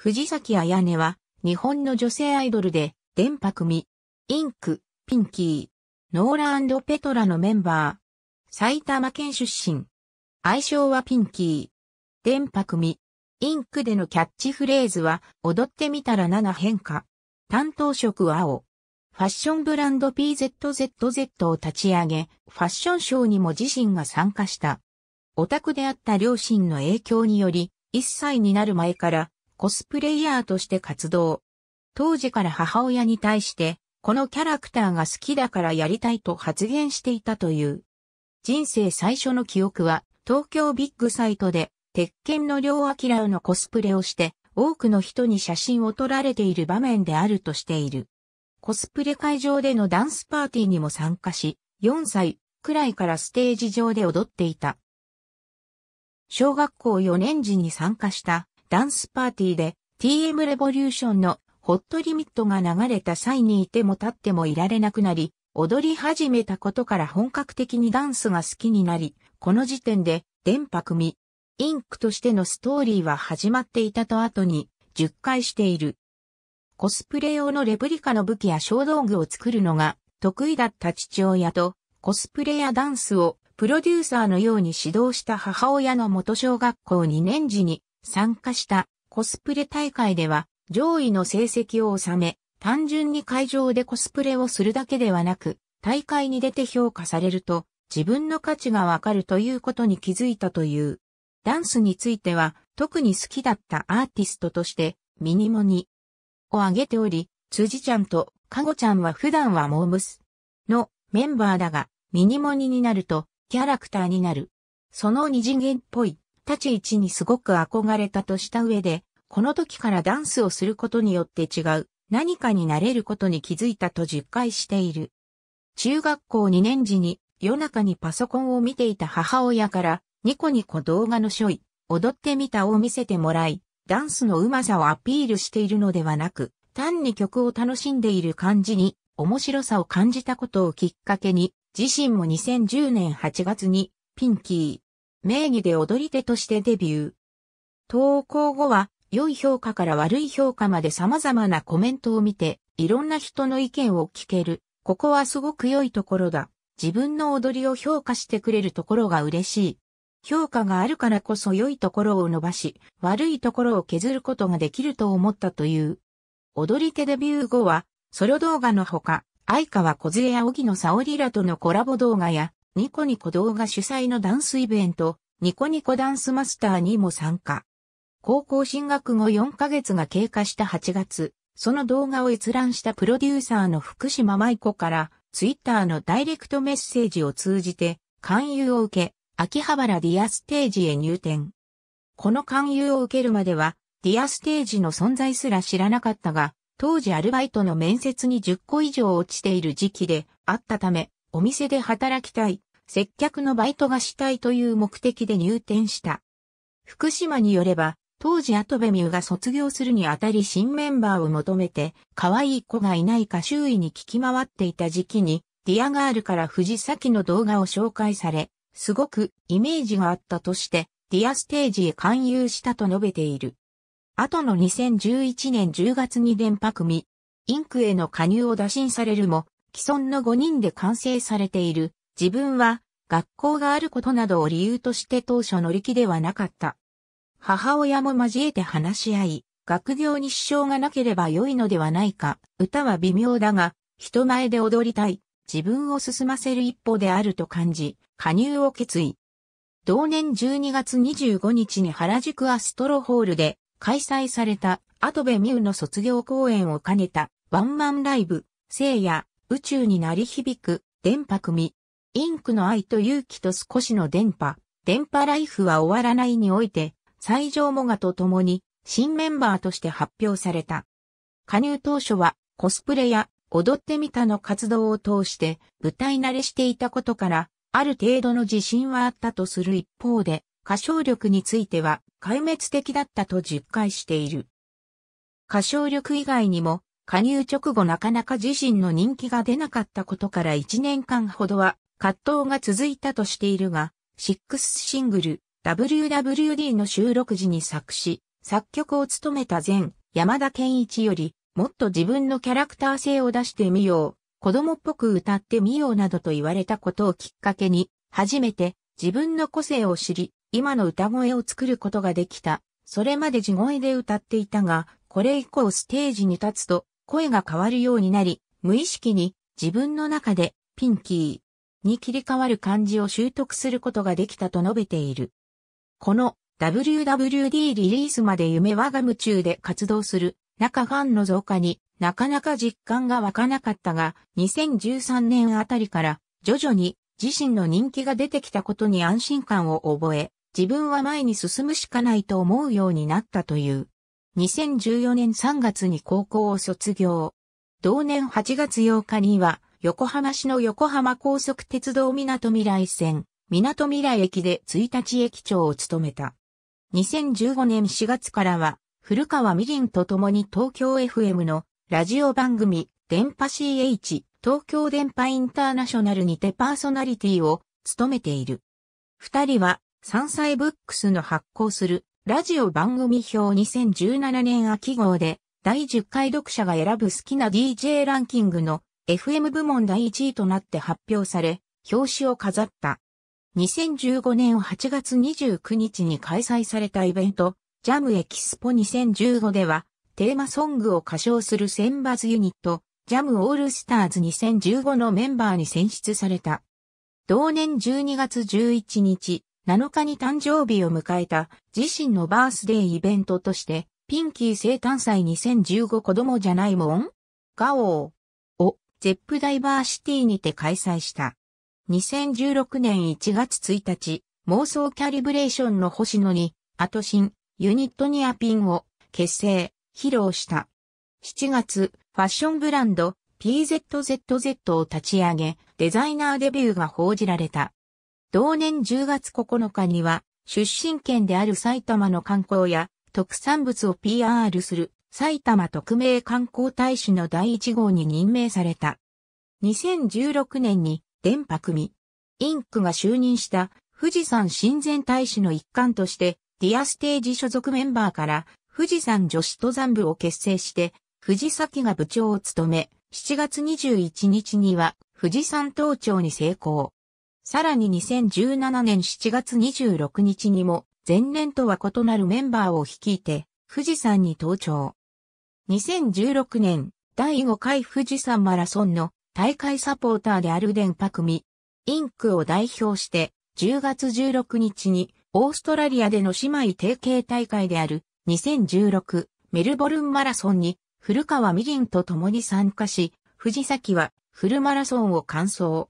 藤崎彩音は、日本の女性アイドルで、電波組、インク、ピンキー、ノーラペトラのメンバー、埼玉県出身。愛称はピンキー。電波組、インクでのキャッチフレーズは、踊ってみたら7変化。担当色は青。ファッションブランド PZZZ を立ち上げ、ファッションショーにも自身が参加した。オタクであった両親の影響により、1歳になる前からコスプレイヤーとして活動。当時から母親に対して、このキャラクターが好きだからやりたいと発言していたという。人生最初の記憶は、東京ビッグサイトで、鉄拳の両明のコスプレをして、多くの人に写真を撮られている場面であるとしている。コスプレ会場でのダンスパーティーにも参加し、4歳くらいからステージ上で踊っていた。小学校4年時に参加したダンスパーティーで TM レボリューションのホットリミットが流れた際にいても立ってもいられなくなり、踊り始めたことから本格的にダンスが好きになり、この時点で電波組、インクとしてのストーリーは始まっていたと後に、10回している。コスプレ用のレプリカの武器や小道具を作るのが得意だった父親と、コスプレやダンスをプロデューサーのように指導した母親の元小学校2年時に参加したコスプレ大会では上位の成績を収め、単純に会場でコスプレをするだけではなく、大会に出て評価されると自分の価値がわかるということに気づいたという。ダンスについては特に好きだったアーティストとしてミニモニを挙げており、辻ちゃんとかごちゃんは普段はモームスのメンバーだがミニモニになるとキャラクターになる。その二次元っぽい立ち位置にすごく憧れたとした上で、この時からダンスをすることによって違う何かになれることに気づいたと実感している。中学校2年時に夜中にパソコンを見ていた母親からニコニコ動画のショ踊ってみたを見せてもらい、ダンスのうまさをアピールしているのではなく、単に曲を楽しんでいる感じに面白さを感じたことをきっかけに、自身も2010年8月にピンキー、名義で踊り手としてデビュー。投稿後は、良い評価から悪い評価まで様々なコメントを見て、いろんな人の意見を聞ける。ここはすごく良いところだ。自分の踊りを評価してくれるところが嬉しい。評価があるからこそ良いところを伸ばし、悪いところを削ることができると思ったという。踊り手デビュー後は、ソロ動画のほか、相川小杖や荻野沙織らとのコラボ動画や、ニコニコ動画主催のダンスイベント、ニコニコダンスマスターにも参加。高校進学後4ヶ月が経過した8月、その動画を閲覧したプロデューサーの福島舞子から、ツイッターのダイレクトメッセージを通じて、勧誘を受け、秋葉原ディアステージへ入店。この勧誘を受けるまでは、ディアステージの存在すら知らなかったが、当時アルバイトの面接に10個以上落ちている時期であったため、お店で働きたい接客のバイトがしたいという目的で入店した。福島によれば、当時後部ューが卒業するにあたり新メンバーを求めて、可愛い子がいないか周囲に聞き回っていた時期に、ディアガールから藤崎の動画を紹介され、すごくイメージがあったとして、ディアステージへ勧誘したと述べている。後の2011年10月に電波組、インクへの加入を打診されるも、既存の5人で完成されている自分は学校があることなどを理由として当初乗り気ではなかった。母親も交えて話し合い、学業に支障がなければ良いのではないか、歌は微妙だが、人前で踊りたい、自分を進ませる一歩であると感じ、加入を決意。同年12月25日に原宿アストロホールで開催された後部美宇の卒業公演を兼ねたワンマンライブ、聖夜、宇宙に鳴り響く、電波組、インクの愛と勇気と少しの電波、電波ライフは終わらないにおいて、最上モガと共に新メンバーとして発表された。加入当初はコスプレや踊ってみたの活動を通して舞台慣れしていたことから、ある程度の自信はあったとする一方で、歌唱力については壊滅的だったと実感している。歌唱力以外にも、加入直後なかなか自身の人気が出なかったことから1年間ほどは葛藤が続いたとしているが、シックスシングル WWD の収録時に作詞、作曲を務めた前、山田健一より、もっと自分のキャラクター性を出してみよう、子供っぽく歌ってみようなどと言われたことをきっかけに、初めて自分の個性を知り、今の歌声を作ることができた。それまで地声で歌っていたが、これ以降ステージに立つと声が変わるようになり、無意識に自分の中でピンキー、に切り替わる漢字を習得することができたと述べている。この WWD リリースまで夢我が夢中で活動する中ファンの増加になかなか実感が湧かなかったが2013年あたりから徐々に自身の人気が出てきたことに安心感を覚え自分は前に進むしかないと思うようになったという。2014年3月に高校を卒業。同年8月8日には横浜市の横浜高速鉄道港未来線、港未来駅で1日駅長を務めた。2015年4月からは、古川みりんと共に東京 FM のラジオ番組、電波 CH、東京電波インターナショナルにてパーソナリティを務めている。二人は、山菜ブックスの発行するラジオ番組表2017年秋号で第10回読者が選ぶ好きな DJ ランキングの FM 部門第1位となって発表され、表紙を飾った。2015年8月29日に開催されたイベント、ジャムエキスポ2015では、テーマソングを歌唱する選抜ユニット、ジャムオールスターズ2015のメンバーに選出された。同年12月11日、7日に誕生日を迎えた自身のバースデーイベントとして、ピンキー生誕祭2015子供じゃないもんガオー。ゼップダイバーシティにて開催した。2016年1月1日、妄想キャリブレーションの星野に、アトシン、ユニットニアピンを結成、披露した。7月、ファッションブランド PZZZ を立ち上げ、デザイナーデビューが報じられた。同年10月9日には、出身県である埼玉の観光や特産物を PR する埼玉特命観光大使の第1号に任命された。2016年に、電波組、インクが就任した富士山親善大使の一環として、ディアステージ所属メンバーから富士山女子登山部を結成して、藤崎が部長を務め、7月21日には富士山登頂に成功。さらに2017年7月26日にも前年とは異なるメンバーを率いて富士山に登頂。2016年、第5回富士山マラソンの大会サポーターであるデンパクミ、インクを代表して、10月16日に、オーストラリアでの姉妹提携大会である、2016メルボルンマラソンに、古川みりんと共に参加し、藤崎はフルマラソンを完走。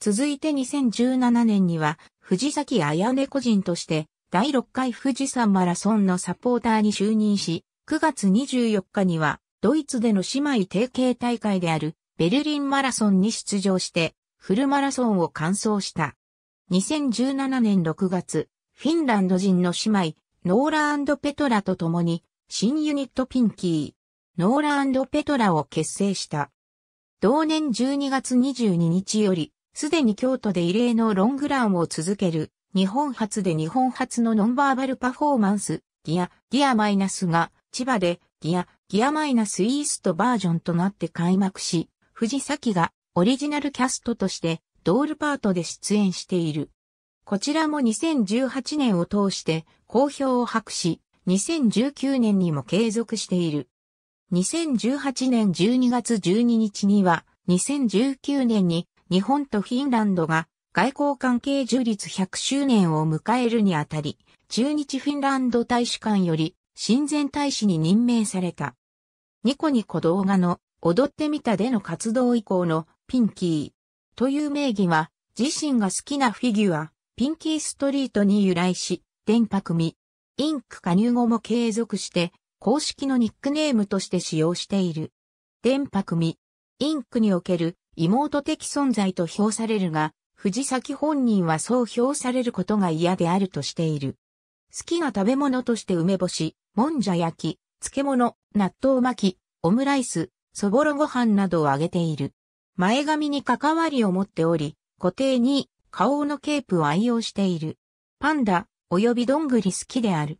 続いて2017年には、藤崎綾音個人として、第6回富士山マラソンのサポーターに就任し、9月24日には、ドイツでの姉妹提携大会であるベルリンマラソンに出場して、フルマラソンを完走した。2017年6月、フィンランド人の姉妹、ノーラペトラと共に、新ユニットピンキー、ノーラペトラを結成した。同年12月22日より、すでに京都で異例のロングランを続ける、日本初で日本初のノンバーバルパフォーマンス、ギア、ギアマイナスが、千葉でギア、ギアマイナスイーストバージョンとなって開幕し、藤崎がオリジナルキャストとしてドールパートで出演している。こちらも2018年を通して好評を博し、2019年にも継続している。2018年12月12日には、2019年に日本とフィンランドが外交関係樹立100周年を迎えるにあたり、中日フィンランド大使館より親善大使に任命された。ニコニコ動画の踊ってみたでの活動以降のピンキーという名義は自身が好きなフィギュアピンキーストリートに由来し、電波組インク加入後も継続して公式のニックネームとして使用している。電波組インクにおける妹的存在と評されるが、藤崎本人はそう評されることが嫌であるとしている。好きな食べ物として梅干し、もんじゃ焼き、漬物、納豆巻き、オムライス、そぼろご飯などを挙げている。前髪に関わりを持っており、固定に顔のケープを愛用している。パンダ、およびどんぐり好きである。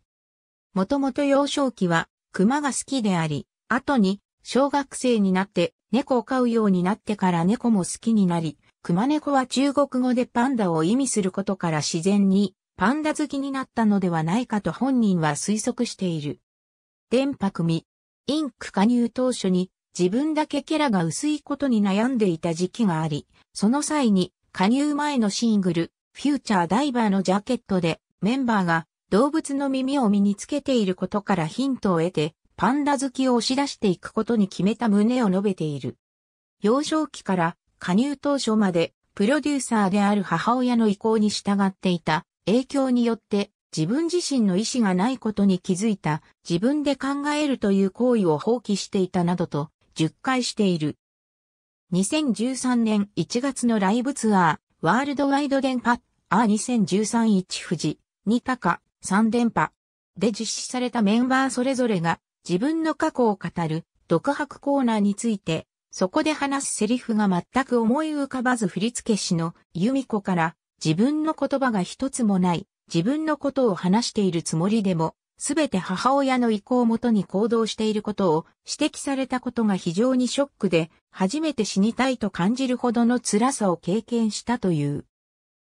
もともと幼少期は熊が好きであり、後に小学生になって猫を飼うようになってから猫も好きになり、熊猫は中国語でパンダを意味することから自然にパンダ好きになったのではないかと本人は推測している。電波組、インク加入当初に自分だけキャラが薄いことに悩んでいた時期があり、その際に加入前のシングル、フューチャーダイバーのジャケットでメンバーが動物の耳を身につけていることからヒントを得て、パンダ好きを押し出していくことに決めた旨を述べている。幼少期から加入当初までプロデューサーである母親の意向に従っていた影響によって自分自身の意思がないことに気づいた、自分で考えるという行為を放棄していたなどと、述回している。2013年1月のライブツアー、ワールドワイド電波、R2013-1 富士、2高、3電波で実施されたメンバーそれぞれが自分の過去を語る独白コーナーについて、そこで話すセリフが全く思い浮かばず振付師の由美子から自分の言葉が一つもない、自分のことを話しているつもりでも、すべて母親の意向をもとに行動していることを指摘されたことが非常にショックで、初めて死にたいと感じるほどの辛さを経験したという。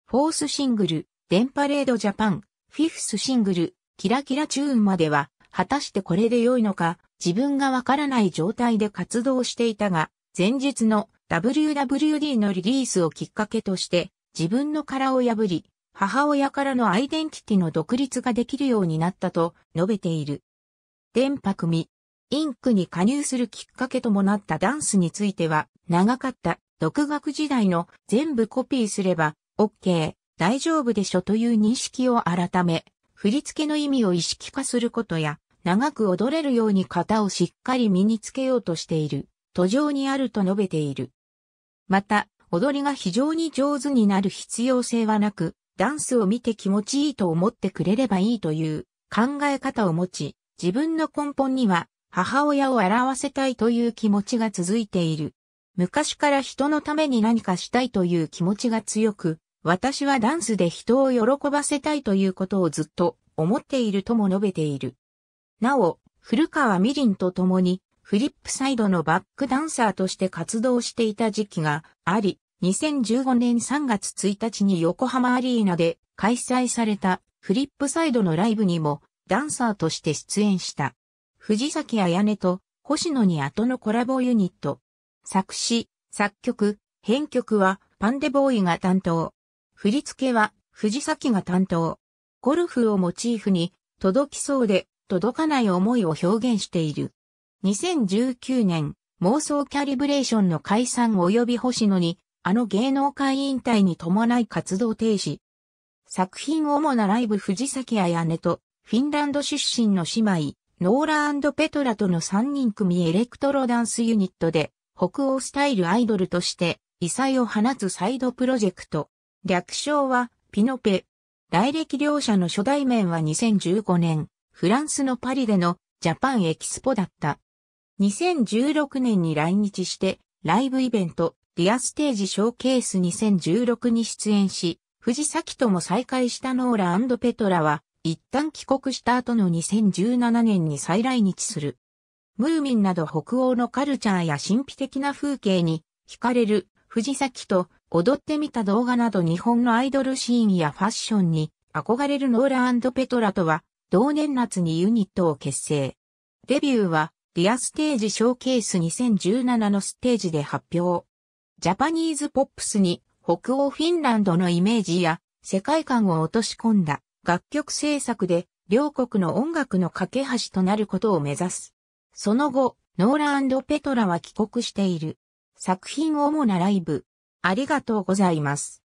フォースシングル、電パレードジャパン、フィフスシングル、キラキラチューンまでは、果たしてこれで良いのか、自分がわからない状態で活動していたが、前日の WWD のリリースをきっかけとして、自分の殻を破り、母親からのアイデンティティの独立ができるようになったと述べている。電波組、インクに加入するきっかけともなったダンスについては、長かった独学時代の全部コピーすれば、OK、大丈夫でしょという認識を改め、振り付けの意味を意識化することや、長く踊れるように型をしっかり身につけようとしている、途上にあると述べている。また、踊りが非常に上手になる必要性はなく、ダンスを見て気持ちいいと思ってくれればいいという考え方を持ち、自分の根本には母親を表せたいという気持ちが続いている。昔から人のために何かしたいという気持ちが強く、私はダンスで人を喜ばせたいということをずっと思っているとも述べている。なお、古川みりんと共にフリップサイドのバックダンサーとして活動していた時期があり、2015年3月1日に横浜アリーナで開催されたフリップサイドのライブにもダンサーとして出演した。藤崎彩音と星野に後のコラボユニット。作詞、作曲、編曲はパンデボーイが担当。振り付けは藤崎が担当。ゴルフをモチーフに届きそうで届かない思いを表現している。2019年妄想キャリブレーションの解散及び星野にあの芸能界引退に伴い活動停止。作品主なライブ藤崎彩音と、フィンランド出身の姉妹、ノーラペトラとの3人組エレクトロダンスユニットで、北欧スタイルアイドルとして、異彩を放つサイドプロジェクト。略称は、ピノペ。来歴両者の初代面は2015年、フランスのパリでのジャパンエキスポだった。2016年に来日して、ライブイベント、ディアステージショーケース2016に出演し、藤崎とも再会したノーラペトラは、一旦帰国した後の2017年に再来日する。ムーミンなど北欧のカルチャーや神秘的な風景に惹かれる藤崎と踊ってみた動画など日本のアイドルシーンやファッションに憧れるノーラペトラとは同年夏にユニットを結成。デビューはディアステージショーケース2017のステージで発表。ジャパニーズポップスに北欧フィンランドのイメージや世界観を落とし込んだ楽曲制作で両国の音楽の架け橋となることを目指す。その後、ノーラペトラは帰国している。作品主なライブ。ありがとうございます。